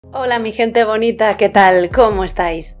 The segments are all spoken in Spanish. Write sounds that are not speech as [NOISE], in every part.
Hola mi gente bonita, ¿qué tal? ¿Cómo estáis?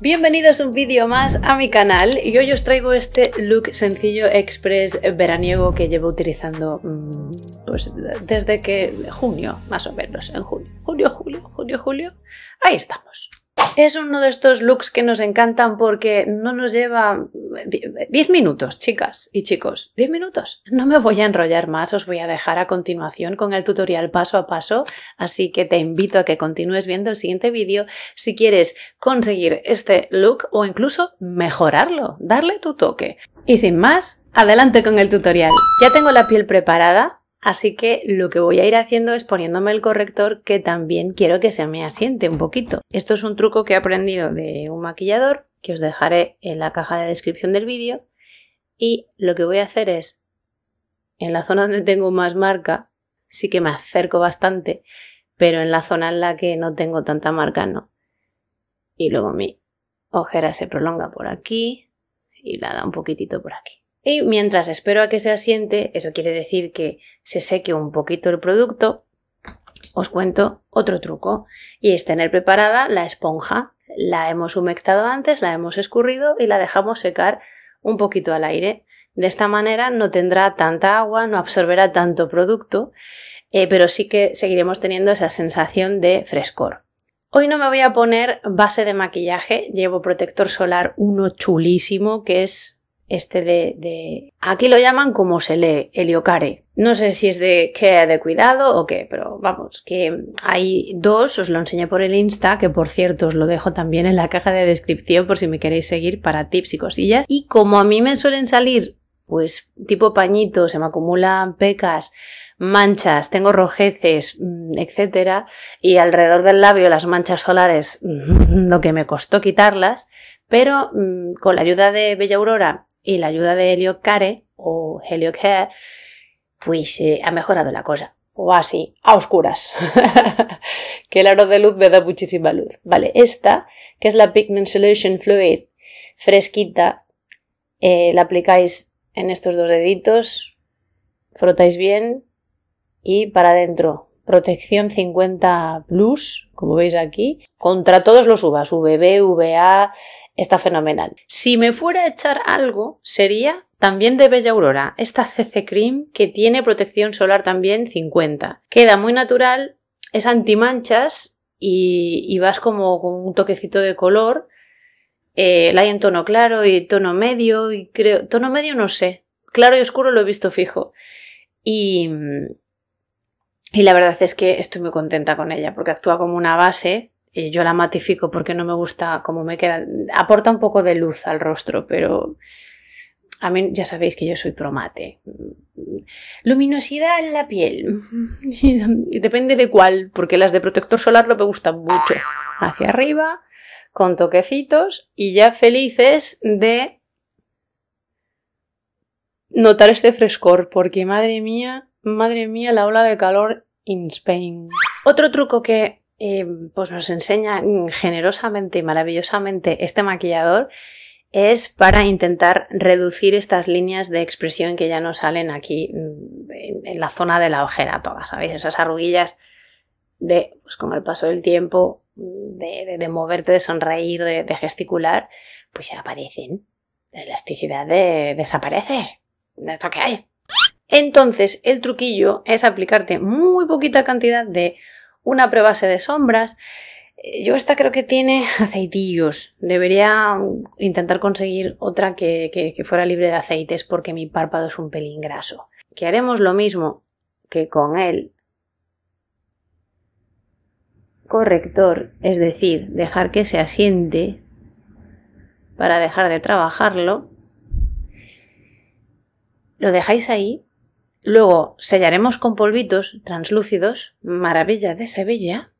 Bienvenidos un vídeo más a mi canal y hoy os traigo este look sencillo express veraniego que llevo utilizando mm, pues, desde que junio, más o menos, en junio, julio, julio, junio, julio, ahí estamos. Es uno de estos looks que nos encantan porque no nos lleva 10 eh, eh, minutos, chicas y chicos. 10 minutos. No me voy a enrollar más, os voy a dejar a continuación con el tutorial paso a paso, así que te invito a que continúes viendo el siguiente vídeo si quieres conseguir este look o incluso mejorarlo, darle tu toque. Y sin más, adelante con el tutorial. Ya tengo la piel preparada, Así que lo que voy a ir haciendo es poniéndome el corrector que también quiero que se me asiente un poquito. Esto es un truco que he aprendido de un maquillador que os dejaré en la caja de descripción del vídeo. Y lo que voy a hacer es, en la zona donde tengo más marca, sí que me acerco bastante, pero en la zona en la que no tengo tanta marca no. Y luego mi ojera se prolonga por aquí y la da un poquitito por aquí. Y mientras espero a que se asiente, eso quiere decir que se seque un poquito el producto, os cuento otro truco y es tener preparada la esponja. La hemos humectado antes, la hemos escurrido y la dejamos secar un poquito al aire. De esta manera no tendrá tanta agua, no absorberá tanto producto, eh, pero sí que seguiremos teniendo esa sensación de frescor. Hoy no me voy a poner base de maquillaje, llevo protector solar uno chulísimo que es este de, de, Aquí lo llaman como se lee, heliocare. No sé si es de que de cuidado o qué, pero vamos, que hay dos, os lo enseñé por el Insta, que por cierto os lo dejo también en la caja de descripción por si me queréis seguir para tips y cosillas. Y como a mí me suelen salir, pues tipo pañito, se me acumulan pecas, manchas, tengo rojeces, mm, etc. y alrededor del labio las manchas solares, [LAUGHS] lo que me costó quitarlas, pero mm, con la ayuda de Bella Aurora y la ayuda de Helio Care o Helio Care, pues eh, ha mejorado la cosa. O así, a oscuras. [LAUGHS] que el aro de luz me da muchísima luz. Vale, esta, que es la Pigment Solution Fluid, fresquita, eh, la aplicáis en estos dos deditos, frotáis bien y para adentro protección 50 plus, como veis aquí, contra todos los UVAs, VB, VA, está fenomenal. Si me fuera a echar algo, sería también de Bella Aurora, esta CC Cream que tiene protección solar también 50. Queda muy natural, es antimanchas y, y vas como con un toquecito de color. Eh, la hay en tono claro y tono medio y creo... Tono medio no sé. Claro y oscuro lo he visto fijo. Y, y la verdad es que estoy muy contenta con ella porque actúa como una base. Y yo la matifico porque no me gusta cómo me queda. Aporta un poco de luz al rostro, pero a mí ya sabéis que yo soy promate. Luminosidad en la piel. [LAUGHS] Depende de cuál, porque las de protector solar no me gustan mucho. Hacia arriba, con toquecitos y ya felices de notar este frescor, porque madre mía, Madre mía, la ola de calor in Spain. Otro truco que eh, pues nos enseña generosamente y maravillosamente este maquillador es para intentar reducir estas líneas de expresión que ya no salen aquí mm, en, la zona de la ojera toda, ¿sabéis? Esas arruguillas de, pues con el paso del tiempo, mm, de, moverte, de sonreír, de, de, gesticular, pues ya aparecen. La elasticidad desaparece. De esto que hay. Entonces, el truquillo es aplicarte muy poquita cantidad de una prebase de sombras. Eh, yo esta creo que tiene [LAUGHS] aceitillos. Debería intentar conseguir otra que, fuera libre de aceites porque mi párpado es un pelín graso. Que haremos lo mismo que con el corrector, es decir, dejar que se asiente para dejar de trabajarlo. Lo dejáis ahí Luego sellaremos con polvitos translúcidos, maravilla de Sevilla,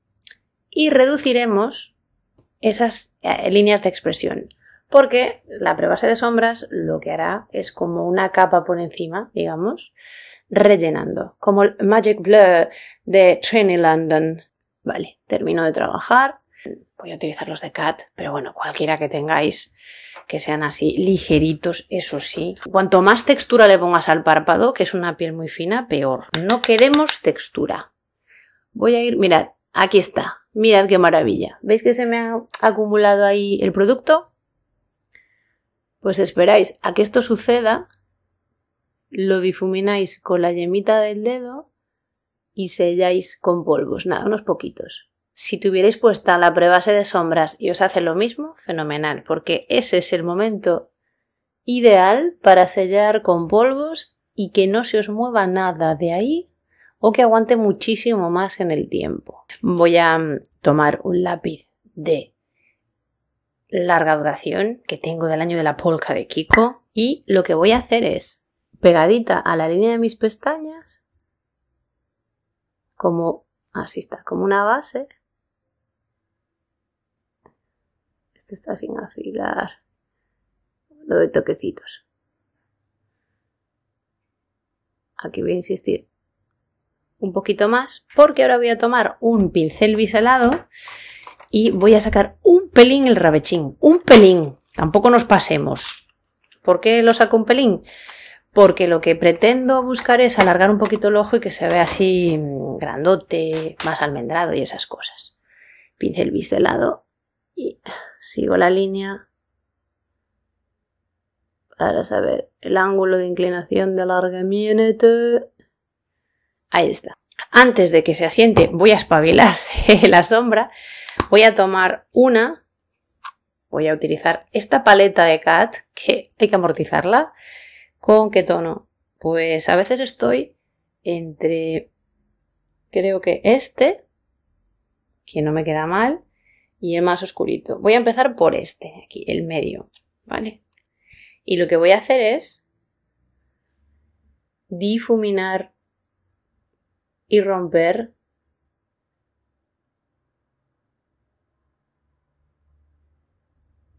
y reduciremos esas eh, líneas de expresión, porque la prebase de sombras lo que hará es como una capa por encima, digamos, rellenando, como el Magic Blur de Trini London. Vale, termino de trabajar, voy a utilizar los de Cat, pero bueno, cualquiera que tengáis que sean así ligeritos, eso sí. Cuanto más textura le pongas al párpado, que es una piel muy fina, peor. No queremos textura. Voy a ir, mirad, aquí está. Mirad qué maravilla. ¿Veis que se me ha acumulado ahí el producto? Pues esperáis a que esto suceda, lo difumináis con la yemita del dedo y selláis con polvos, nada, unos poquitos. Si tuvierais puesta la prebase de sombras y os hace lo mismo, fenomenal, porque ese es el momento ideal para sellar con polvos y que no se os mueva nada de ahí o que aguante muchísimo más en el tiempo. Voy a mm, tomar un lápiz de larga duración que tengo del año de la polca de Kiko y lo que voy a hacer es pegadita a la línea de mis pestañas como así está, como una base está sin afilar. Lo de toquecitos. Aquí voy a insistir un poquito más porque ahora voy a tomar un pincel biselado y voy a sacar un pelín el rabechín. Un pelín. Tampoco nos pasemos. ¿Por qué lo saco un pelín? Porque lo que pretendo buscar es alargar un poquito el ojo y que se vea así mm, grandote, más almendrado y esas cosas. Pincel biselado y sigo la línea para saber el ángulo de inclinación de alargamiento. Ahí está. Antes de que se asiente, voy a espabilar [LAUGHS] la sombra. Voy a tomar una. Voy a utilizar esta paleta de CAT, que hay que amortizarla. ¿Con qué tono? Pues a veces estoy entre. Creo que este, que no me queda mal, y el más oscurito. Voy a empezar por este, aquí, el medio, ¿vale? Y lo que voy a hacer es difuminar y romper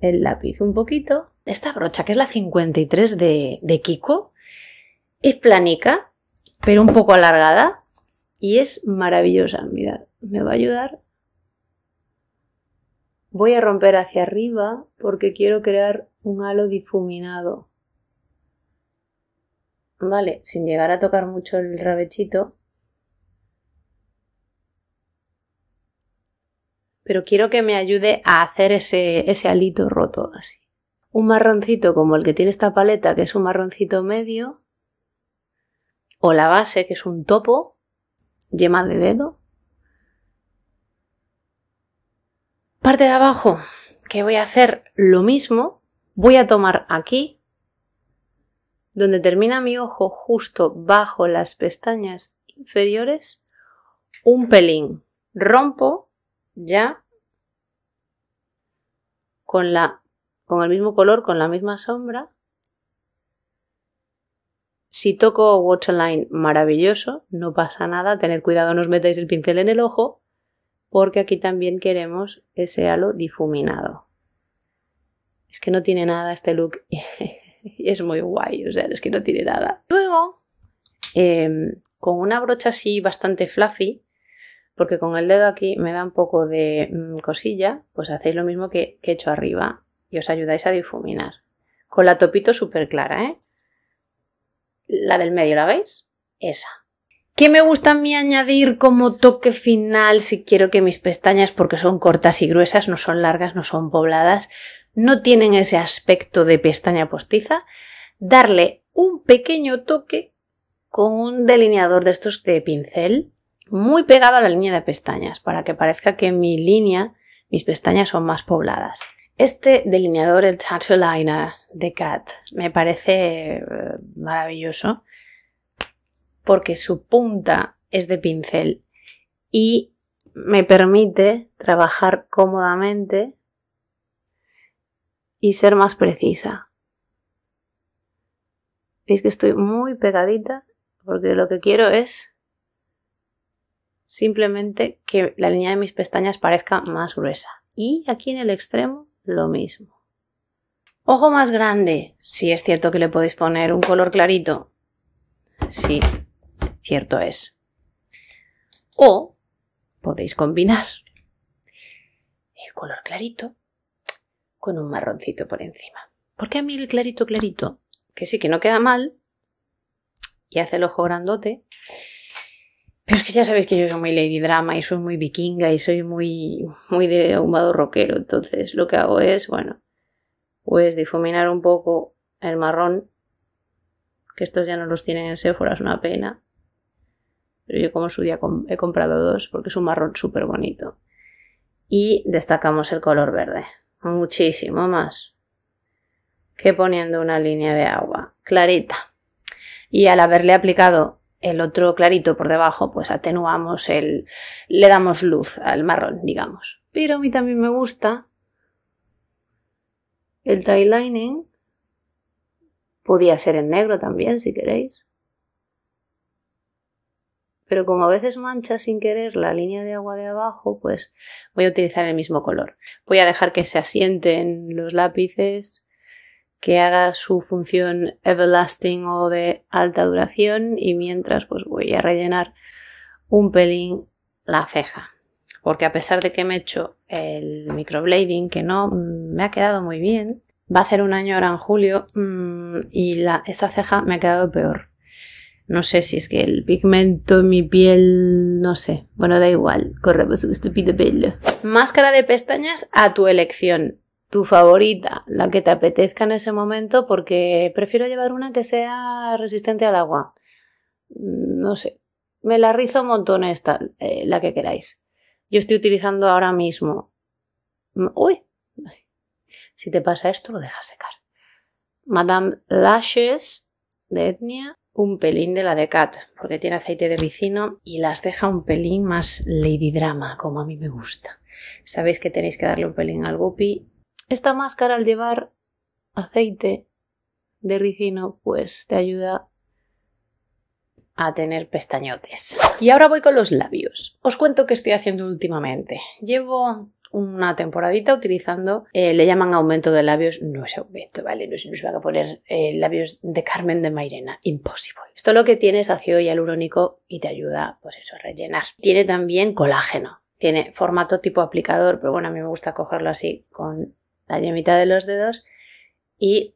el lápiz un poquito. Esta brocha, que es la 53 de, de Kiko, es planica, pero un poco alargada y es maravillosa. Mirad, me va a ayudar Voy a romper hacia arriba porque quiero crear un halo difuminado. Vale, sin llegar a tocar mucho el rabechito. Pero quiero que me ayude a hacer ese, alito roto así. Un marroncito como el que tiene esta paleta, que es un marroncito medio, o la base, que es un topo, yema de dedo, Parte de abajo, que voy a hacer lo mismo, voy a tomar aquí, donde termina mi ojo justo bajo las pestañas inferiores, un pelín. Rompo ya con la con el mismo color, con la misma sombra. Si toco waterline, maravilloso, no pasa nada, tened cuidado, no os metáis el pincel en el ojo porque aquí también queremos ese halo difuminado. Es que no tiene nada este look [LAUGHS] y es muy guay, o sea, es que no tiene nada. Luego, em, con una brocha así bastante fluffy, porque con el dedo aquí me da un poco de mm, cosilla, pues hacéis lo mismo que, que he hecho arriba y os ayudáis a difuminar. Con la topito súper clara, ¿eh? La del medio, ¿la veis? Esa. ¿Qué me gusta a mí añadir como toque final si quiero que mis pestañas, porque son cortas y gruesas, no son largas, no son pobladas, no tienen ese aspecto de pestaña postiza? Darle un pequeño toque con un delineador de estos de pincel muy pegado a la línea de pestañas para que parezca que mi línea, mis pestañas son más pobladas. Este delineador, el Charge Liner de Cat, me parece eh, maravilloso porque su punta es de pincel y me permite trabajar cómodamente y ser más precisa. Veis que estoy muy pegadita porque lo que quiero es simplemente que la línea de mis pestañas parezca más gruesa. Y aquí en el extremo lo mismo. Ojo más grande. Si es cierto que le podéis poner un color clarito. Sí, cierto es. O podéis combinar el color clarito con un marroncito por encima. Porque a mí el clarito clarito, que sí que no queda mal, y hace el ojo grandote, pero es que ya sabéis que yo soy muy lady drama y soy muy vikinga y soy muy, muy de ahumado rockero. Entonces lo que hago es, bueno, pues difuminar un poco el marrón, que estos ya no los tienen en Sephora, es una pena pero yo como su día he comprado dos porque es un marrón súper bonito. Y destacamos el color verde, muchísimo más que poniendo una línea de agua clarita. Y al haberle aplicado el otro clarito por debajo, pues atenuamos el, le damos luz al marrón, digamos. Pero a mí también me gusta el tie lining. Podía ser en negro también, si queréis pero como a veces mancha sin querer la línea de agua de abajo, pues voy a utilizar el mismo color. Voy a dejar que se asienten los lápices, que haga su función everlasting o de alta duración y mientras pues voy a rellenar un pelín la ceja. Porque a pesar de que me he hecho el microblading, que no me ha quedado muy bien, va a hacer un año ahora en julio mm, y la, esta ceja me ha quedado peor. No sé si es que el pigmento en mi piel, no sé. Bueno, da igual, corremos su estúpido pelo. Máscara de pestañas a tu elección. Tu favorita, la que te apetezca en ese momento, porque prefiero llevar una que sea resistente al agua. Mm, no sé. Me la rizo un montón esta, eh, la que queráis. Yo estoy utilizando ahora mismo. Mm, uy. Si te pasa esto, lo dejas secar. Madame Lashes de Etnia un pelín de la de Cat, porque tiene aceite de ricino y las deja un pelín más lady drama, como a mí me gusta. Sabéis que tenéis que darle un pelín al guppy. Esta máscara al llevar aceite de ricino, pues te ayuda a tener pestañotes. Y ahora voy con los labios. Os cuento qué estoy haciendo últimamente. Llevo una temporadita utilizando, eh, le llaman aumento de labios, no es aumento, ¿vale? No se nos va a poner eh, labios de Carmen de Mairena, imposible. Esto lo que tiene es ácido hialurónico y te ayuda, pues eso, a rellenar. Tiene también colágeno, tiene formato tipo aplicador, pero bueno, a mí me gusta cogerlo así con la yemita de los dedos y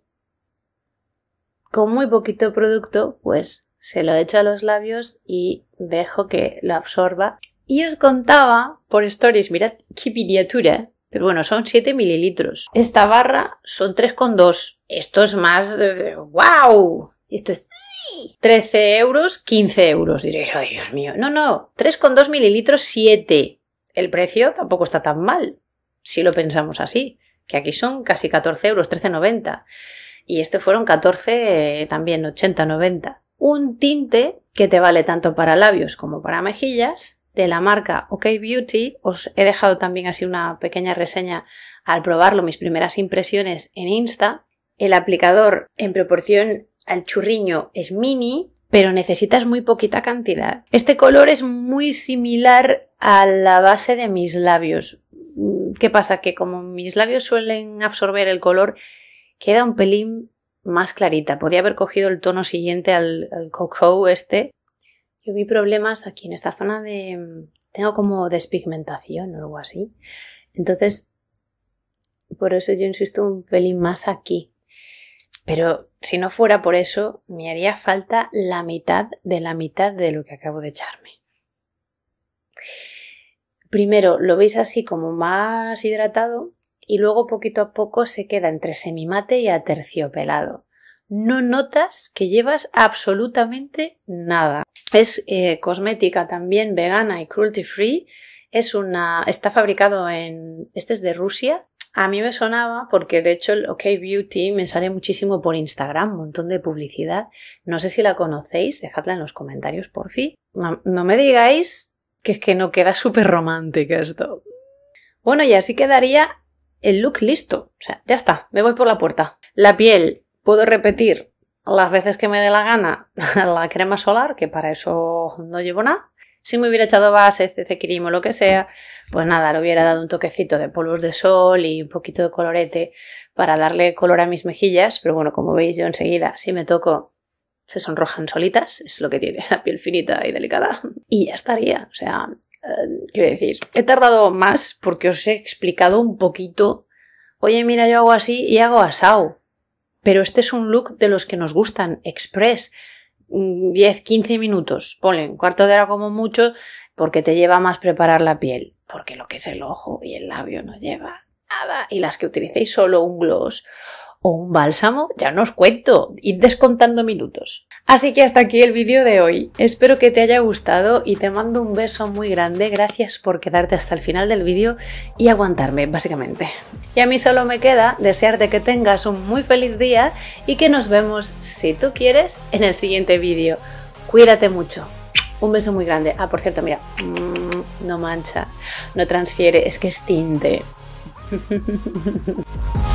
con muy poquito producto, pues se lo echo a los labios y dejo que lo absorba y os contaba por stories, mirad qué miniatura, pero bueno, son 7 mililitros. Esta barra son 3,2. Esto es más... ¡Wow! Eh, Esto es 13 euros, 15 euros. Diréis, ¡ay, Dios mío! No, no, 3,2 mililitros, 7. El precio tampoco está tan mal, si lo pensamos así. Que aquí son casi 14 euros, 13,90. Y este fueron 14, eh, también 80, 90. Un tinte que te vale tanto para labios como para mejillas de la marca OK Beauty. Os he dejado también así una pequeña reseña al probarlo, mis primeras impresiones en Insta. El aplicador en proporción al churriño es mini, pero necesitas muy poquita cantidad. Este color es muy similar a la base de mis labios. ¿Qué pasa? Que como mis labios suelen absorber el color, queda un pelín más clarita. Podría haber cogido el tono siguiente al, Coco este yo vi problemas aquí en esta zona de... Tengo como despigmentación o algo así. Entonces, por eso yo insisto un pelín más aquí. Pero si no fuera por eso, me haría falta la mitad de la mitad de lo que acabo de echarme. Primero lo veis así como más hidratado y luego poquito a poco se queda entre semimate y aterciopelado no notas que llevas absolutamente nada. Es eh, cosmética también vegana y cruelty free. Es una, está fabricado en, este es de Rusia. A mí me sonaba porque de hecho el OK Beauty me sale muchísimo por Instagram, un montón de publicidad. No sé si la conocéis, dejadla en los comentarios por fin. No, me digáis que es que no queda súper romántica esto. Bueno, y así quedaría el look listo. O sea, ya está, me voy por la puerta. La piel Puedo repetir las veces que me dé la gana [LAUGHS] la crema solar, que para eso no llevo nada. Si me hubiera echado base, CC o lo que sea, pues nada, le hubiera dado un toquecito de polvos de sol y un poquito de colorete para darle color a mis mejillas. Pero bueno, como veis, yo enseguida, si me toco, se sonrojan solitas. Es lo que tiene [LAUGHS] la piel finita y delicada. Y ya estaría. O sea, eh, quiero decir, he tardado más porque os he explicado un poquito. Oye, mira, yo hago así y hago asado. Pero este es un look de los que nos gustan, express. 10, mm, 15 minutos, ponen cuarto de hora como mucho, porque te lleva más preparar la piel, porque lo que es el ojo y el labio no lleva nada, y las que utilicéis solo un gloss un bálsamo, ya no os cuento, ir descontando minutos. Así que hasta aquí el vídeo de hoy. Espero que te haya gustado y te mando un beso muy grande. Gracias por quedarte hasta el final del vídeo y aguantarme, básicamente. Y a mí solo me queda desearte que tengas un muy feliz día y que nos vemos, si tú quieres, en el siguiente vídeo. Cuídate mucho. Un beso muy grande. Ah, por cierto, mira, mm, no mancha, no transfiere, es que es tinte. [LAUGHS]